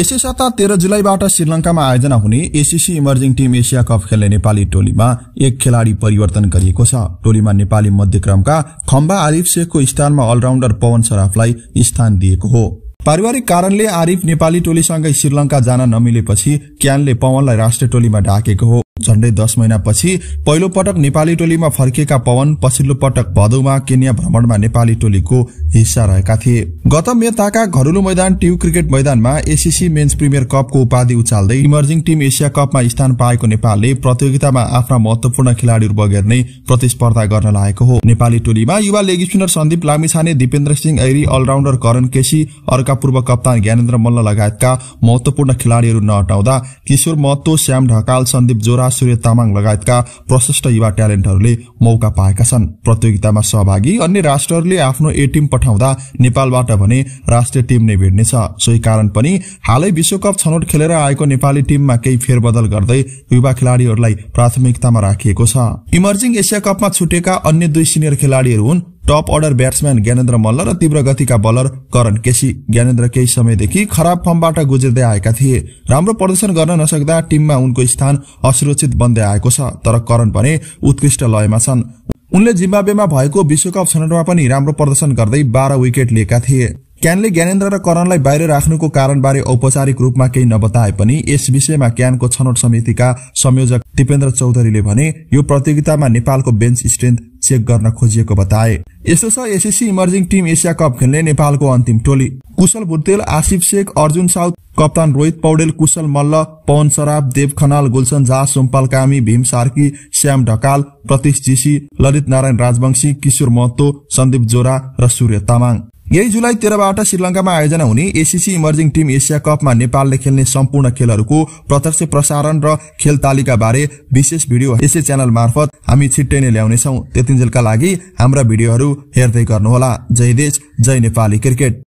यसै साता तेह्र जुलाईबाट श्रीलङ्कामा आयोजना हुने ACC emerging team Asia cup खेल्ने नेपाली टोलीमा एक खेलाड़ी परिवर्तन गरिएको छ टोलीमा नेपाली मध्यक्रमका खम्बा आरिफ शेखको स्थानमा अलराउन्डर पवन सराफलाई स्थान दिएको हो पारिवारिक कारणले आरिफ नेपाली टोलीसँगै श्रीलङ्का जान नमिलेपछि क्यानले पवनलाई राष्ट्रिय टोलीमा ढाकेको हो झण्डै दस महिनापछि पहिलो पटक नेपाली टोलीमा फर्किएका पवन पछिल्लो पटक भदौमा केन्या भ्रमणमा नेपाली टोलीको हिस्सा रहेका थिए गत मेताका घरेलु मैदान टिउ क्रिकेट मैदानमा एसिसी मेन्स प्रिमियर कपको उपाधि उचाल्दै इमर्जिङ टिम एसिया कपमा स्थान पाएको नेपालले प्रतियोगितामा आफ्ना महत्वपूर्ण खेलाड़ीहरू बगेर नै प्रतिस्पर्धा गर्न लागेको हो नेपाली टोलीमा युवा leg spinner Sandeep Lamichhane Dipendra Singh Airee allrounder Karan KC अर्का पूर्व कप्तान ज्ञानेन्द्र मल्ल लगायतका महत्वपूर्ण खेलाड़ीहरू नहटाउँदा किशोर महतो श्याम ढकाल सन्दीप जोरा सूर्य तामाङ लगायतका प्रशस्त युवा ट्यालेन्टहरूले मौका पाएका छन् प्रतियोगितामा सहभागी अन्य राष्ट्रहरूले आफ्नो ए टिम पठाउँदा नेपालबाट भने राष्ट्रिय टिम नै भेट्नेछ सोही कारण पनि हालै विश्वकप छनौट खेलेर आएको नेपाली टिममा केही फेरबदल गर्दै युवा खेलाड़ीहरूलाई प्राथमिकतामा राखिएको छ इमर्जिङ एसिया कपमा छुटेका अन्य दुई सिनियर खेलाड़ीहरू हुन् top order batsman Gyanendra Malla र तीव्र गतिका बलर करण केसी ज्ञानेन्द्र केही समयदेखि खराब फर्मबाट गुज्रदै आएका थिए राम्रो प्रदर्शन गर्न नसक्दा टिममा उनको स्थान असुरक्षित बन्दै आएको छ तर करण भने उत्कृष्ट लयमा छन् उनले जिम्बावेमा भएको विश्वकप छनौटमा पनि राम्रो प्रदर्शन गर्दै बाह्र विकेट लिएका थिए क्यानले ज्ञानेन्द्र र करणलाई बाहिर राख्नुको कारणबारे औपचारिक रूपमा केही नबताए पनि यस विषयमा क्यानको छनौट समितिका संयोजक दिपेन्द्र चौधरीले भने यो प्रतियोगितामा नेपालको बेन्च स्ट्रेन्थ चेक गर्न खोजिएको बताए यसो छ ACC emerging team Asia cup खेल्ने नेपालको अन्तिम टोली कुशल भुटेल आसिफ शेख अर्जुन साउथ कप्तान रोहित पौडेल कुशल मल्ल पवन सराब देव खनाल गुलसन झा सोमपाल कामी भीम सार्की श्याम ढकाल प्रतिश जीसी ललित नारायण राजवंशी किशोर महतो सन्दीप जोरा र सूर्य तामाङ यही जुलाई तेह्रबाट श्रीलंकामा आयोजना हुने एसिसी इमर्जिङ टिम एसिया कपमा नेपालले खेल्ने सम्पूर्ण खेलहरूको प्रत्यक्ष प्रसारण र खेल तालिका बारे विशेष भिडियो यसै च्यानल मार्फत हामी छिट्टै नै ल्याउनेछौ त्यतिन्जेलका लागि हाम्रा भिडियोहरू हेर्दै गर्नुहोला जय देश जय नेपाली क्रिकेट